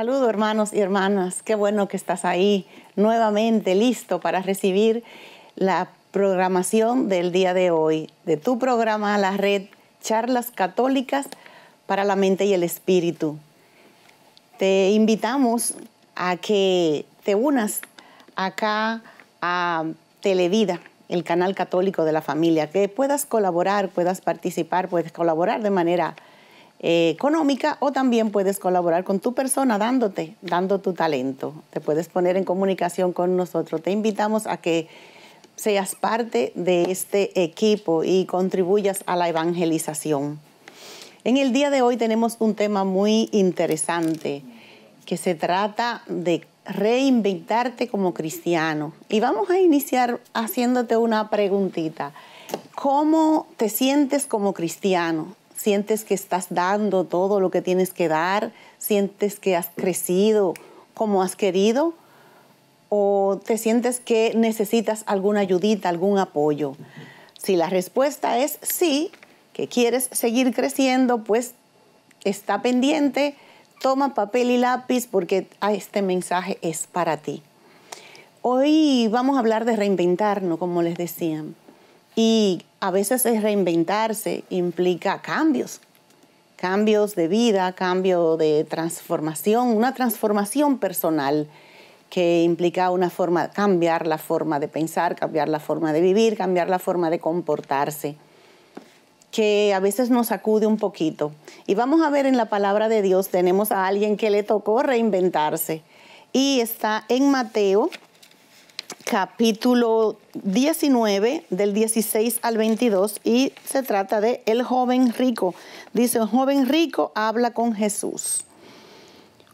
Saludos hermanos y hermanas, qué bueno que estás ahí nuevamente listo para recibir la programación del día de hoy, de tu programa La Red Charlas Católicas para la Mente y el Espíritu. Te invitamos a que te unas acá a Televida, el canal católico de la familia, que puedas colaborar, puedas participar, puedes colaborar de manera eh, económica o también puedes colaborar con tu persona dándote, dando tu talento. Te puedes poner en comunicación con nosotros. Te invitamos a que seas parte de este equipo y contribuyas a la evangelización. En el día de hoy tenemos un tema muy interesante que se trata de reinventarte como cristiano. Y vamos a iniciar haciéndote una preguntita. ¿Cómo te sientes como cristiano? sientes que estás dando todo lo que tienes que dar, sientes que has crecido como has querido o te sientes que necesitas alguna ayudita, algún apoyo. Si la respuesta es sí, que quieres seguir creciendo, pues está pendiente, toma papel y lápiz porque este mensaje es para ti. Hoy vamos a hablar de reinventarnos, como les decían. Y a veces es reinventarse, implica cambios, cambios de vida, cambio de transformación, una transformación personal que implica una forma, cambiar la forma de pensar, cambiar la forma de vivir, cambiar la forma de comportarse, que a veces nos sacude un poquito. Y vamos a ver en la palabra de Dios, tenemos a alguien que le tocó reinventarse. Y está en Mateo capítulo 19 del 16 al 22 y se trata de el joven rico. Dice, un joven rico habla con Jesús.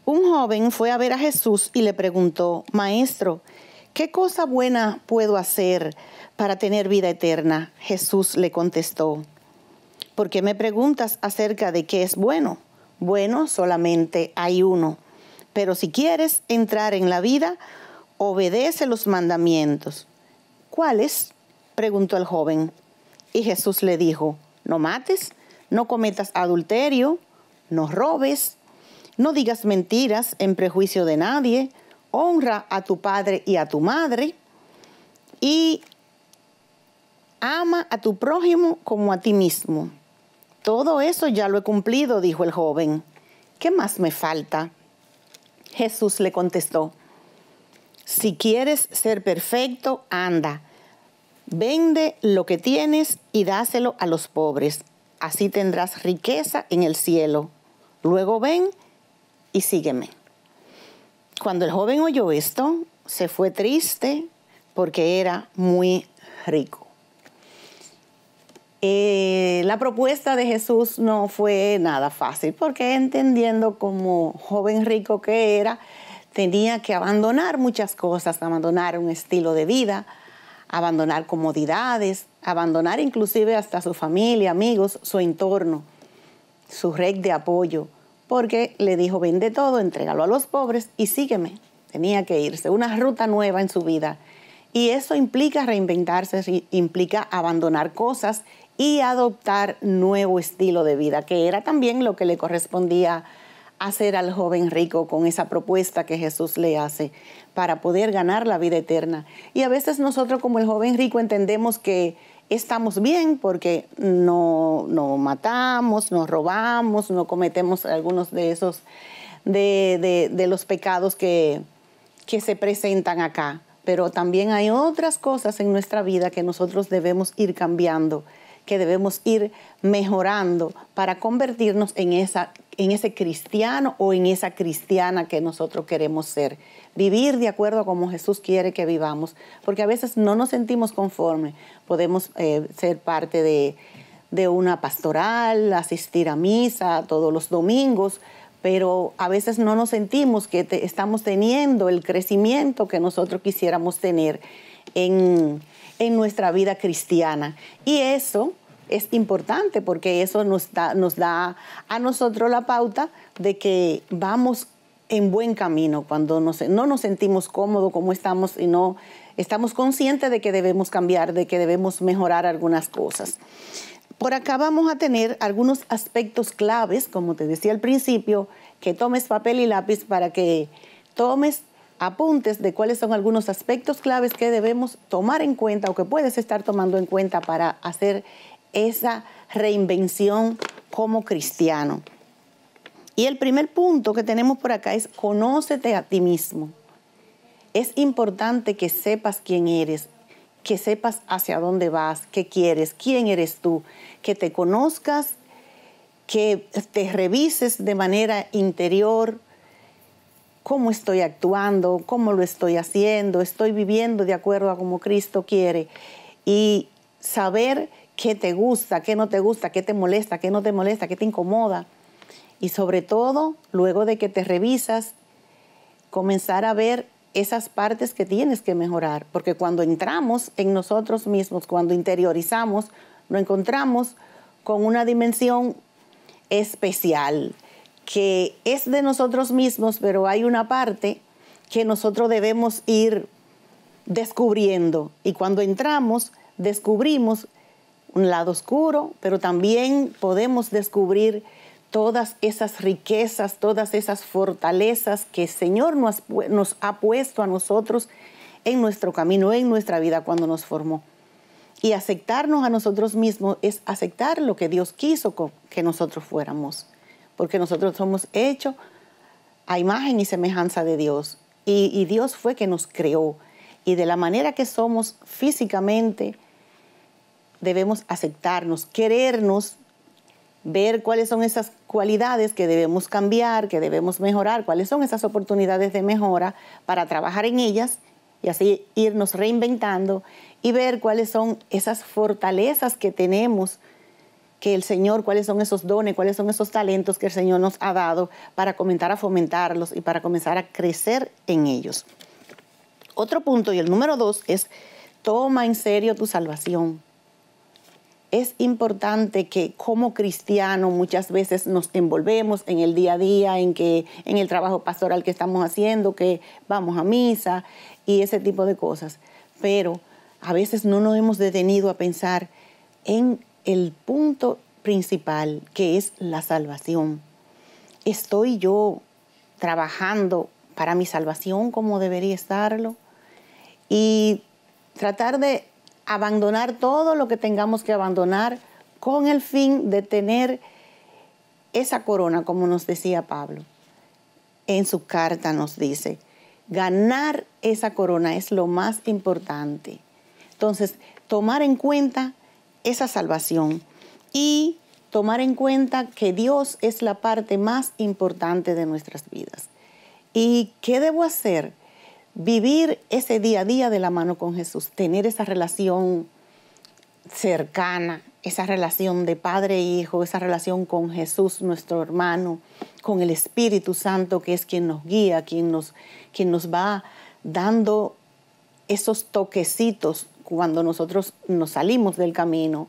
Un joven fue a ver a Jesús y le preguntó, Maestro, ¿qué cosa buena puedo hacer para tener vida eterna? Jesús le contestó, ¿por qué me preguntas acerca de qué es bueno? Bueno, solamente hay uno. Pero si quieres entrar en la vida, obedece los mandamientos. ¿Cuáles? preguntó el joven. Y Jesús le dijo, no mates, no cometas adulterio, no robes, no digas mentiras en prejuicio de nadie, honra a tu padre y a tu madre y ama a tu prójimo como a ti mismo. Todo eso ya lo he cumplido, dijo el joven. ¿Qué más me falta? Jesús le contestó, si quieres ser perfecto, anda. Vende lo que tienes y dáselo a los pobres. Así tendrás riqueza en el cielo. Luego ven y sígueme. Cuando el joven oyó esto, se fue triste porque era muy rico. Eh, la propuesta de Jesús no fue nada fácil porque entendiendo como joven rico que era, tenía que abandonar muchas cosas, abandonar un estilo de vida, abandonar comodidades, abandonar inclusive hasta su familia, amigos, su entorno, su red de apoyo, porque le dijo, vende todo, entrégalo a los pobres y sígueme. Tenía que irse, una ruta nueva en su vida. Y eso implica reinventarse, implica abandonar cosas y adoptar nuevo estilo de vida, que era también lo que le correspondía hacer al joven rico con esa propuesta que Jesús le hace para poder ganar la vida eterna. Y a veces nosotros como el joven rico entendemos que estamos bien porque no, no matamos, no robamos, no cometemos algunos de esos, de, los pecados que, que se presentan acá. Pero también hay otras cosas en nuestra vida que nosotros debemos ir cambiando que debemos ir mejorando para convertirnos en esa en ese cristiano o en esa cristiana que nosotros queremos ser. Vivir de acuerdo a como Jesús quiere que vivamos, porque a veces no nos sentimos conforme. Podemos eh, ser parte de, una pastoral, asistir a misa todos los domingos, pero a veces no nos sentimos que estamos teniendo el crecimiento que nosotros quisiéramos tener en, en nuestra vida cristiana. Y eso es importante porque eso nos da, nos da a nosotros la pauta de que vamos en buen camino cuando no nos sentimos cómodos como estamos y no estamos conscientes de que debemos cambiar, de que debemos mejorar algunas cosas. Por acá vamos a tener algunos aspectos claves, como te decía al principio, que tomes papel y lápiz para que tomes apuntes de cuáles son algunos aspectos claves que debemos tomar en cuenta o que puedes estar tomando en cuenta para hacer esa reinvención como cristiano. Y el primer punto que tenemos por acá es conócete a ti mismo. Es importante que sepas quién eres, que sepas hacia dónde vas, qué quieres, quién eres tú, que te conozcas, que te revises de manera interior, cómo estoy actuando, cómo lo estoy haciendo, estoy viviendo de acuerdo a como Cristo quiere. Y saber qué te gusta, qué no te gusta, qué te molesta, qué no te molesta, qué te incomoda. Y sobre todo, luego de que te revisas, comenzar a ver esas partes que tienes que mejorar, porque cuando entramos en nosotros mismos, cuando interiorizamos, nos encontramos con una dimensión especial, que es de nosotros mismos, pero hay una parte que nosotros debemos ir descubriendo. Y cuando entramos, descubrimos un lado oscuro, pero también podemos descubrir todas esas riquezas, todas esas fortalezas que el Señor nos, ha puesto a nosotros en nuestro camino, en nuestra vida cuando nos formó. Y aceptarnos a nosotros mismos es aceptar lo que Dios quiso que nosotros fuéramos, porque nosotros somos hechos a imagen y semejanza de Dios. Y, Dios fue que nos creó. Y de la manera que somos físicamente, debemos aceptarnos, querernos, ver cuáles son esas cualidades que debemos cambiar, que debemos mejorar, cuáles son esas oportunidades de mejora para trabajar en ellas y así irnos reinventando y ver cuáles son esas fortalezas que tenemos que el Señor, cuáles son esos dones, cuáles son esos talentos que el Señor nos ha dado para comenzar a fomentarlos y para comenzar a crecer en ellos. Otro punto y el número dos es, toma en serio tu salvación es importante que como cristiano muchas veces nos envolvemos en el día a día, en, que, en el trabajo pastoral que estamos haciendo, que vamos a misa y ese tipo de cosas. Pero a veces no nos hemos detenido a pensar en el punto principal, que es la salvación. ¿Estoy yo trabajando para mi salvación como debería estarlo? Y tratar de abandonar todo lo que tengamos que abandonar con el fin de tener esa corona, como nos decía Pablo. En su carta nos dice, ganar esa corona es lo más importante. Entonces, tomar en cuenta esa salvación y tomar en cuenta que Dios es la parte más importante de nuestras vidas. ¿Y qué debo hacer? vivir ese día a día de la mano con Jesús, tener esa relación cercana, esa relación de padre e hijo, esa relación con Jesús, nuestro hermano, con el Espíritu Santo, que es quien nos guía, quien nos, quien nos va dando esos toquecitos cuando nosotros nos salimos del camino,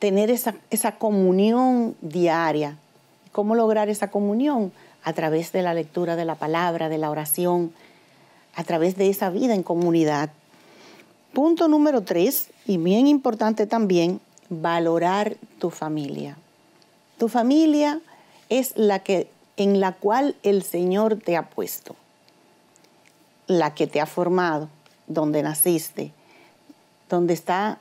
tener esa, esa comunión diaria. ¿Cómo lograr esa comunión? A través de la lectura de la palabra, de la oración, a través de esa vida en comunidad. Punto número tres, y bien importante también, valorar tu familia. Tu familia es la que en la cual el Señor te ha puesto, la que te ha formado, donde naciste, donde, está,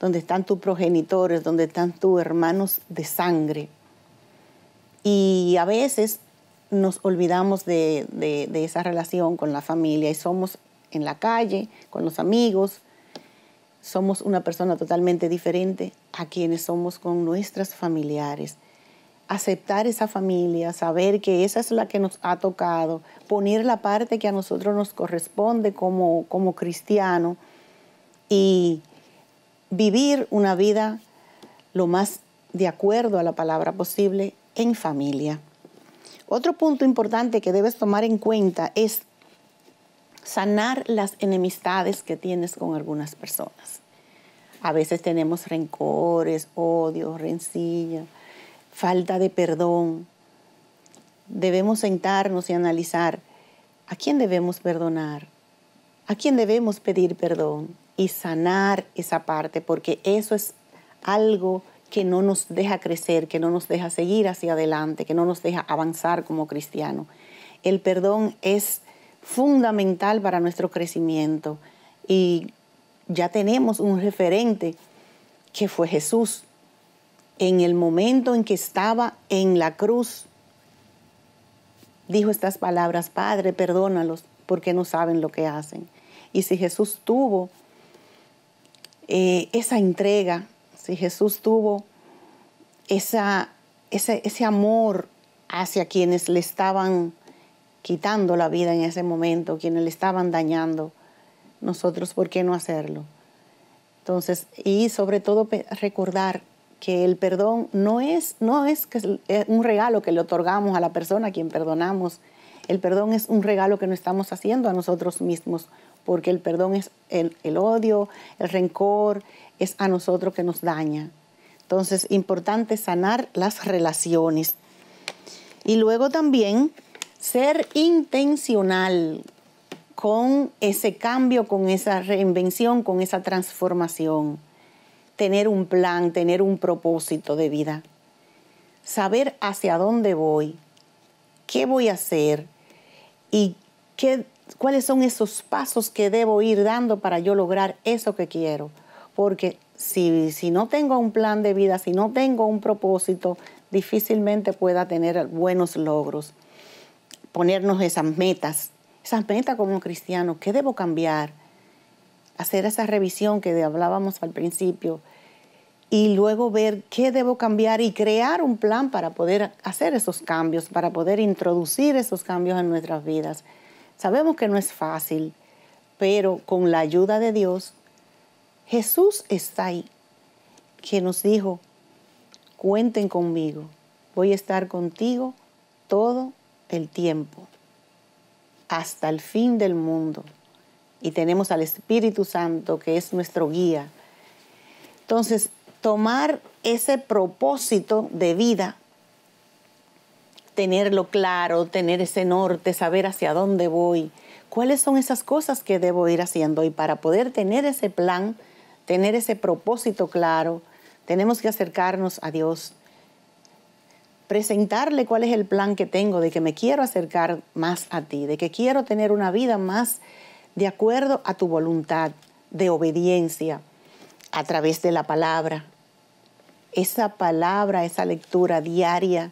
donde están tus progenitores, donde están tus hermanos de sangre. Y a veces nos olvidamos de, esa relación con la familia y somos en la calle, con los amigos, somos una persona totalmente diferente a quienes somos con nuestras familiares. Aceptar esa familia, saber que esa es la que nos ha tocado, poner la parte que a nosotros nos corresponde como, como cristiano y vivir una vida lo más de acuerdo a la palabra posible en familia. Otro punto importante que debes tomar en cuenta es sanar las enemistades que tienes con algunas personas. A veces tenemos rencores, odio, rencilla, falta de perdón. Debemos sentarnos y analizar a quién debemos perdonar, a quién debemos pedir perdón y sanar esa parte, porque eso es algo que no nos deja crecer, que no nos deja seguir hacia adelante, que no nos deja avanzar como cristianos. El perdón es fundamental para nuestro crecimiento y ya tenemos un referente que fue Jesús. En el momento en que estaba en la cruz, dijo estas palabras, Padre, perdónalos porque no saben lo que hacen. Y si Jesús tuvo eh, esa entrega, si Jesús tuvo ese, amor hacia quienes le estaban quitando la vida en ese momento, quienes le estaban dañando, nosotros, ¿por qué no hacerlo? Entonces, y sobre todo recordar que el perdón no es, no es, un regalo que le otorgamos a la persona a quien perdonamos. El perdón es un regalo que nos estamos haciendo a nosotros mismos porque el perdón es el, odio, el rencor, es a nosotros que nos daña. Entonces, importante sanar las relaciones. Y luego también ser intencional con ese cambio, con esa reinvención, con esa transformación. Tener un plan, tener un propósito de vida. Saber hacia dónde voy, qué voy a hacer y qué cuáles son esos pasos que debo ir dando para yo lograr eso que quiero. Porque si, no tengo un plan de vida, si no tengo un propósito, difícilmente pueda tener buenos logros. Ponernos esas metas, esas metas como cristiano, ¿qué debo cambiar? Hacer esa revisión que hablábamos al principio y luego ver qué debo cambiar y crear un plan para poder hacer esos cambios, para poder introducir esos cambios en nuestras vidas. Sabemos que no es fácil, pero con la ayuda de Dios, Jesús está ahí, que nos dijo, cuenten conmigo, voy a estar contigo todo el tiempo, hasta el fin del mundo. Y tenemos al Espíritu Santo, que es nuestro guía. Entonces, tomar ese propósito de vida tenerlo claro, tener ese norte, saber hacia dónde voy, cuáles son esas cosas que debo ir haciendo y para poder tener ese plan, tener ese propósito claro, tenemos que acercarnos a Dios, presentarle cuál es el plan que tengo, de que me quiero acercar más a ti, de que quiero tener una vida más de acuerdo a tu voluntad, de obediencia, a través de la palabra. Esa palabra, esa lectura diaria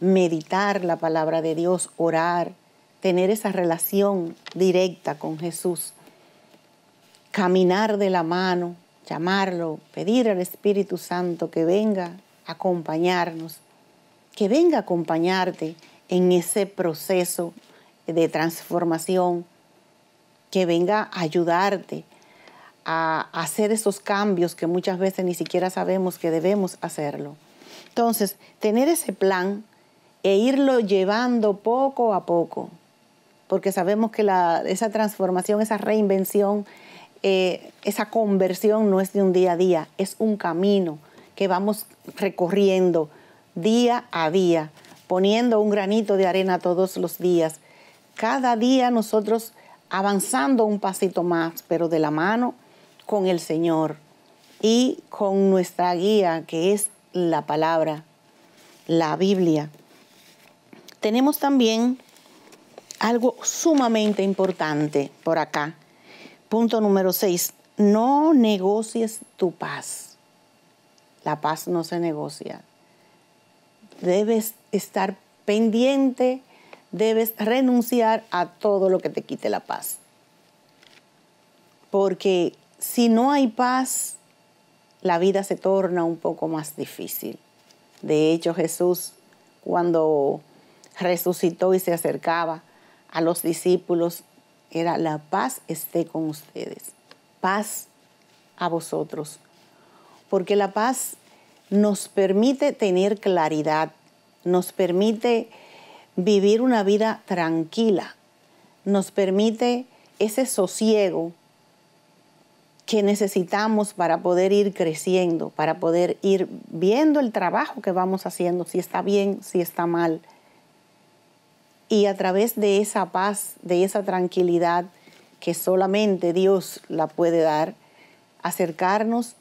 meditar la palabra de Dios, orar, tener esa relación directa con Jesús, caminar de la mano, llamarlo, pedir al Espíritu Santo que venga a acompañarnos, que venga a acompañarte en ese proceso de transformación, que venga a ayudarte a hacer esos cambios que muchas veces ni siquiera sabemos que debemos hacerlo. Entonces, tener ese plan e irlo llevando poco a poco, porque sabemos que esa transformación, esa reinvención, eh, esa conversión no es de un día a día, es un camino que vamos recorriendo día a día, poniendo un granito de arena todos los días. Cada día nosotros avanzando un pasito más, pero de la mano con el Señor y con nuestra guía, que es la palabra, la Biblia. Tenemos también algo sumamente importante por acá. Punto número 6. No negocies tu paz. La paz no se negocia. Debes estar pendiente, debes renunciar a todo lo que te quite la paz. Porque si no hay paz, la vida se torna un poco más difícil. De hecho, Jesús, cuando resucitó y se acercaba a los discípulos, era la paz esté con ustedes, paz a vosotros, porque la paz nos permite tener claridad, nos permite vivir una vida tranquila, nos permite ese sosiego que necesitamos para poder ir creciendo, para poder ir viendo el trabajo que vamos haciendo, si está bien, si está mal, y a través de esa paz, de esa tranquilidad que solamente Dios la puede dar, acercarnos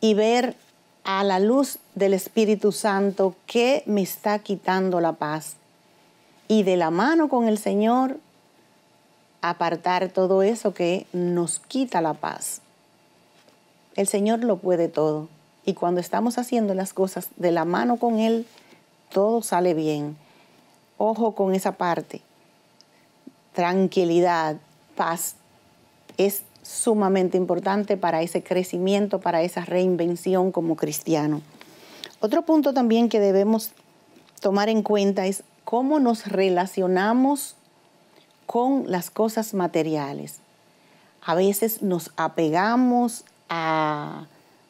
y ver a la luz del Espíritu Santo qué me está quitando la paz. Y de la mano con el Señor, apartar todo eso que nos quita la paz. El Señor lo puede todo. Y cuando estamos haciendo las cosas de la mano con Él, todo sale bien. Ojo con esa parte. Tranquilidad, paz, es sumamente importante para ese crecimiento, para esa reinvención como cristiano. Otro punto también que debemos tomar en cuenta es cómo nos relacionamos con las cosas materiales. A veces nos apegamos a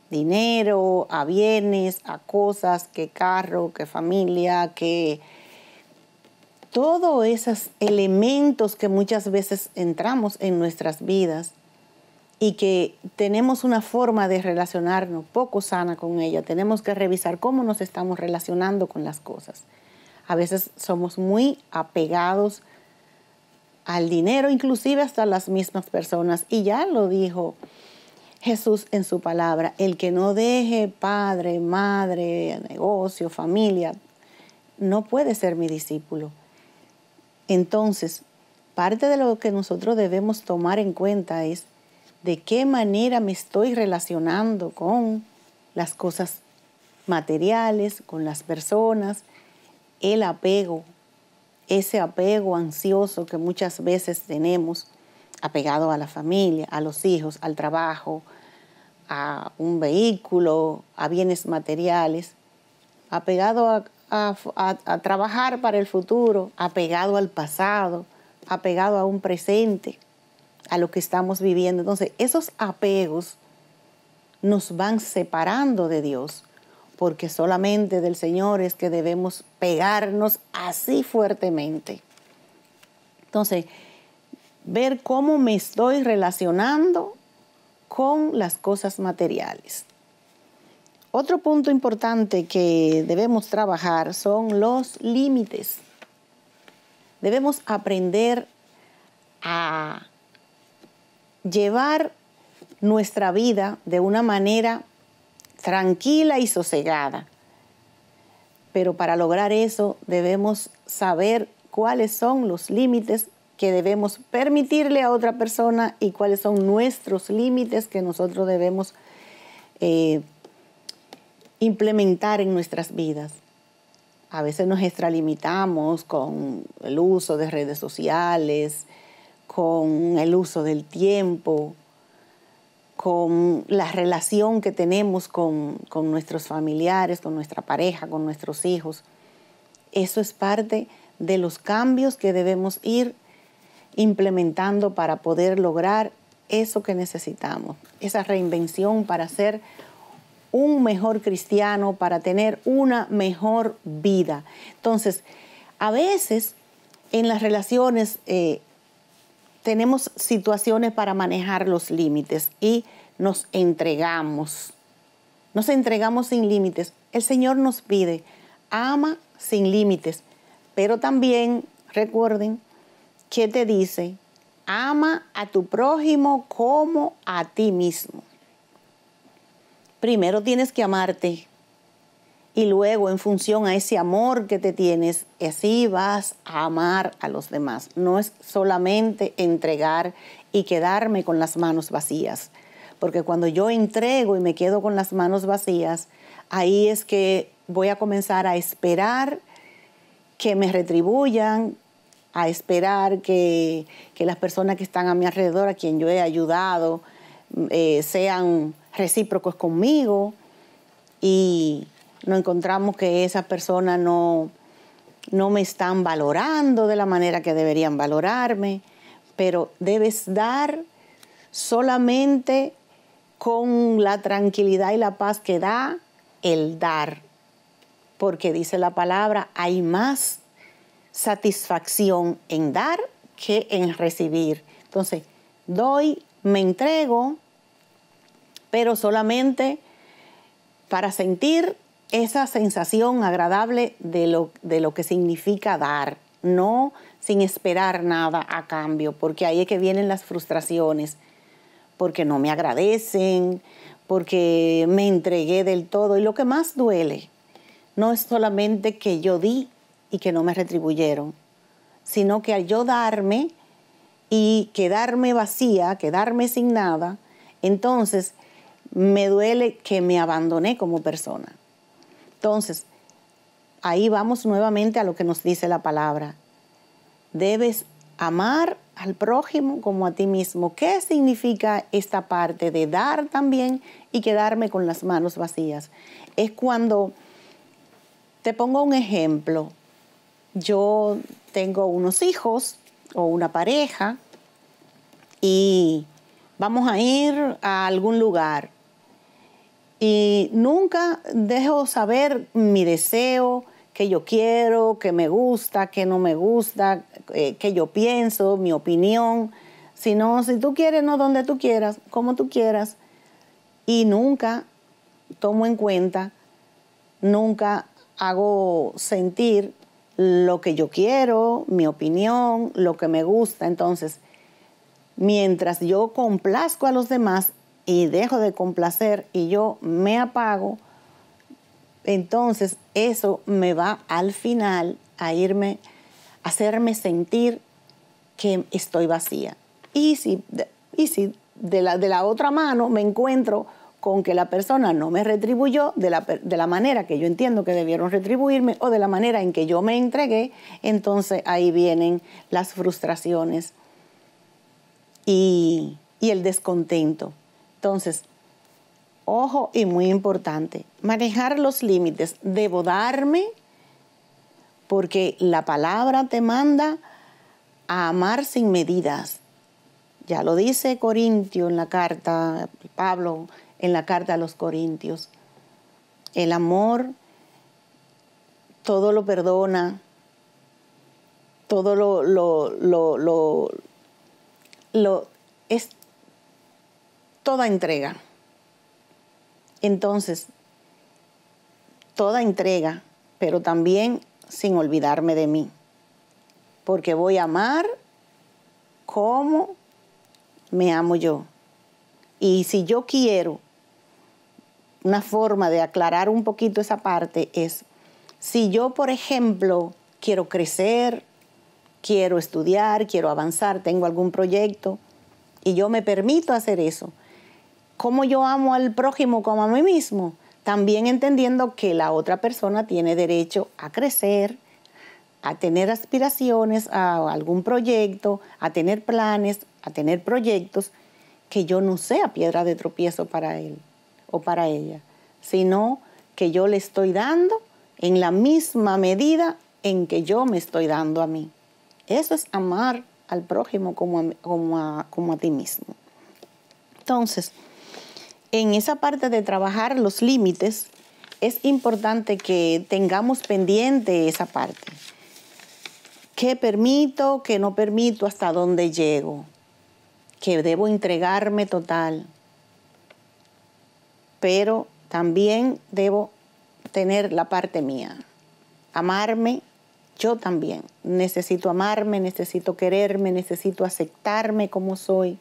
dinero, a bienes, a cosas, que carro, que familia, que todos esos elementos que muchas veces entramos en nuestras vidas y que tenemos una forma de relacionarnos poco sana con ella, tenemos que revisar cómo nos estamos relacionando con las cosas. A veces somos muy apegados al dinero, inclusive hasta las mismas personas. Y ya lo dijo Jesús en su palabra, el que no deje padre, madre, negocio, familia, no puede ser mi discípulo. Entonces, parte de lo que nosotros debemos tomar en cuenta es de qué manera me estoy relacionando con las cosas materiales, con las personas, el apego, ese apego ansioso que muchas veces tenemos, apegado a la familia, a los hijos, al trabajo, a un vehículo, a bienes materiales, apegado a, a, trabajar para el futuro, apegado al pasado, apegado a un presente, a lo que estamos viviendo. Entonces, esos apegos nos van separando de Dios, porque solamente del Señor es que debemos pegarnos así fuertemente. Entonces, ver cómo me estoy relacionando con las cosas materiales. Otro punto importante que debemos trabajar son los límites. Debemos aprender a llevar nuestra vida de una manera tranquila y sosegada. Pero para lograr eso debemos saber cuáles son los límites que debemos permitirle a otra persona y cuáles son nuestros límites que nosotros debemos eh, implementar en nuestras vidas. A veces nos extralimitamos con el uso de redes sociales, con el uso del tiempo, con la relación que tenemos con, nuestros familiares, con nuestra pareja, con nuestros hijos. Eso es parte de los cambios que debemos ir implementando para poder lograr eso que necesitamos, esa reinvención para ser un mejor cristiano, para tener una mejor vida. Entonces, a veces en las relaciones eh, tenemos situaciones para manejar los límites y nos entregamos. Nos entregamos sin límites. El Señor nos pide, ama sin límites, pero también recuerden que te dice, ama a tu prójimo como a ti mismo primero tienes que amarte y luego en función a ese amor que te tienes, así vas a amar a los demás. No es solamente entregar y quedarme con las manos vacías, porque cuando yo entrego y me quedo con las manos vacías, ahí es que voy a comenzar a esperar que me retribuyan, a esperar que, las personas que están a mi alrededor, a quien yo he ayudado, eh, sean recíprocos conmigo y nos encontramos que esas personas no, no me están valorando de la manera que deberían valorarme, pero debes dar solamente con la tranquilidad y la paz que da el dar, porque dice la palabra, hay más satisfacción en dar que en recibir. Entonces, doy, me entrego pero solamente para sentir esa sensación agradable de lo, de lo que significa dar, no sin esperar nada a cambio, porque ahí es que vienen las frustraciones, porque no me agradecen, porque me entregué del todo. Y lo que más duele no es solamente que yo di y que no me retribuyeron, sino que al yo darme y quedarme vacía, quedarme sin nada, entonces me duele que me abandoné como persona. Entonces, ahí vamos nuevamente a lo que nos dice la palabra. Debes amar al prójimo como a ti mismo. ¿Qué significa esta parte de dar también y quedarme con las manos vacías? Es cuando, te pongo un ejemplo, yo tengo unos hijos o una pareja y vamos a ir a algún lugar y nunca dejo saber mi deseo, que yo quiero, que me gusta, que no me gusta, eh, que yo pienso, mi opinión, sino si tú quieres, no donde tú quieras, como tú quieras. Y nunca tomo en cuenta, nunca hago sentir lo que yo quiero, mi opinión, lo que me gusta. Entonces, mientras yo complazco a los demás, y dejo de complacer y yo me apago, entonces eso me va al final a irme, a hacerme sentir que estoy vacía. Y si, y si de, la, otra mano me encuentro con que la persona no me retribuyó de la, manera que yo entiendo que debieron retribuirme o de la manera en que yo me entregué, entonces ahí vienen las frustraciones y, y el descontento. Entonces, ojo y muy importante, manejar los límites. Debo darme porque la palabra te manda a amar sin medidas. Ya lo dice Corintio en la carta, Pablo en la carta a los Corintios. El amor todo lo perdona, todo lo, lo, lo, lo es toda entrega. Entonces, toda entrega, pero también sin olvidarme de mí, porque voy a amar como me amo yo. Y si yo quiero, una forma de aclarar un poquito esa parte es, si yo, por ejemplo, quiero crecer, quiero estudiar, quiero avanzar, tengo algún proyecto, y yo me permito hacer eso, cómo yo amo al prójimo como a mí mismo, también entendiendo que la otra persona tiene derecho a crecer, a tener aspiraciones a algún proyecto, a tener planes, a tener proyectos, que yo no sea piedra de tropiezo para él o para ella, sino que yo le estoy dando en la misma medida en que yo me estoy dando a mí. Eso es amar al prójimo como a, como como a ti mismo. Entonces, en esa parte de trabajar los límites, es importante que tengamos pendiente esa parte. ¿Qué permito, qué no permito, hasta dónde llego? Que debo entregarme total. Pero también debo tener la parte mía. Amarme, yo también. Necesito amarme, necesito quererme, necesito aceptarme como soy.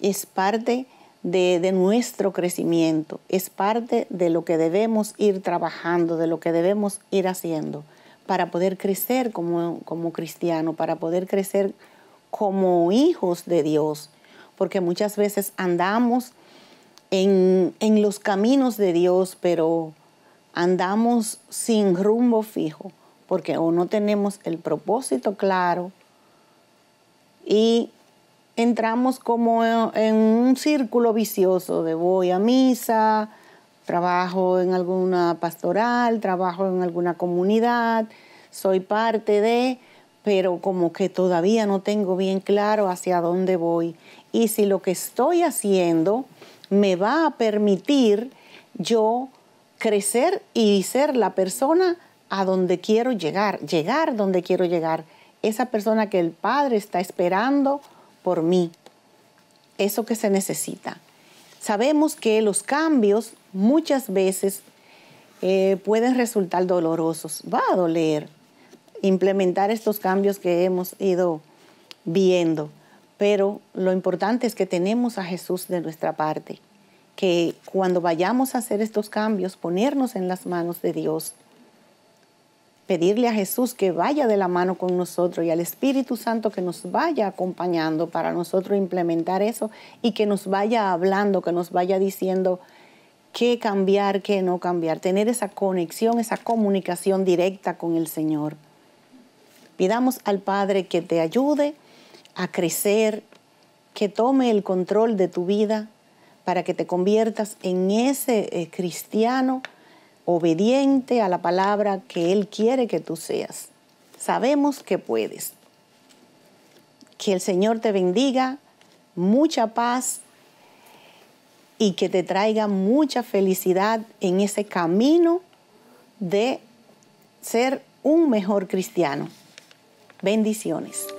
Es parte de, nuestro crecimiento, es parte de lo que debemos ir trabajando, de lo que debemos ir haciendo para poder crecer como, como cristiano, para poder crecer como hijos de Dios, porque muchas veces andamos en, en los caminos de Dios, pero andamos sin rumbo fijo, porque o no tenemos el propósito claro y entramos como en un círculo vicioso de voy a misa, trabajo en alguna pastoral, trabajo en alguna comunidad, soy parte de, pero como que todavía no tengo bien claro hacia dónde voy. Y si lo que estoy haciendo me va a permitir yo crecer y ser la persona a donde quiero llegar, llegar donde quiero llegar, esa persona que el Padre está esperando por mí eso que se necesita. Sabemos que los cambios muchas veces eh, pueden resultar dolorosos. Va a doler implementar estos cambios que hemos ido viendo, pero lo importante es que tenemos a Jesús de nuestra parte, que cuando vayamos a hacer estos cambios, ponernos en las manos de Dios pedirle a Jesús que vaya de la mano con nosotros y al Espíritu Santo que nos vaya acompañando para nosotros implementar eso y que nos vaya hablando, que nos vaya diciendo qué cambiar, qué no cambiar, tener esa conexión, esa comunicación directa con el Señor. Pidamos al Padre que te ayude a crecer, que tome el control de tu vida para que te conviertas en ese eh, cristiano obediente a la palabra que Él quiere que tú seas. Sabemos que puedes. Que el Señor te bendiga, mucha paz y que te traiga mucha felicidad en ese camino de ser un mejor cristiano. Bendiciones.